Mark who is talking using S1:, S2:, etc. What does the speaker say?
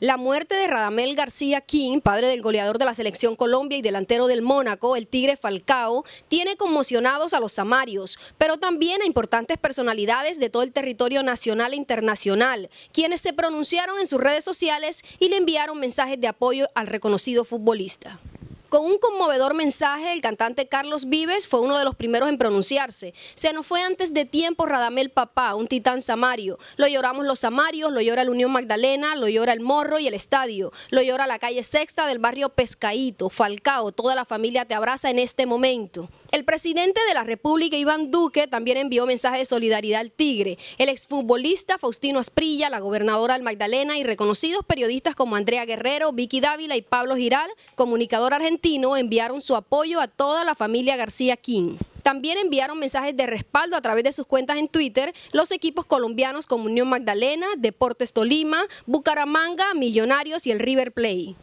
S1: La muerte de Radamel García King, padre del goleador de la selección Colombia y delantero del Mónaco, el Tigre Falcao, tiene conmocionados a los samarios, pero también a importantes personalidades de todo el territorio nacional e internacional, quienes se pronunciaron en sus redes sociales y le enviaron mensajes de apoyo al reconocido futbolista. Con un conmovedor mensaje, el cantante Carlos Vives fue uno de los primeros en pronunciarse. Se nos fue antes de tiempo Radamel Papá, un titán samario. Lo lloramos los samarios, lo llora la Unión Magdalena, lo llora el Morro y el Estadio. Lo llora la calle Sexta del barrio Pescaíto, Falcao, toda la familia te abraza en este momento. El presidente de la República, Iván Duque, también envió mensajes de solidaridad al Tigre. El exfutbolista Faustino Asprilla, la gobernadora al Magdalena y reconocidos periodistas como Andrea Guerrero, Vicky Dávila y Pablo Giral, comunicador argentino, enviaron su apoyo a toda la familia García King. También enviaron mensajes de respaldo a través de sus cuentas en Twitter los equipos colombianos como Unión Magdalena, Deportes Tolima, Bucaramanga, Millonarios y el River Plate.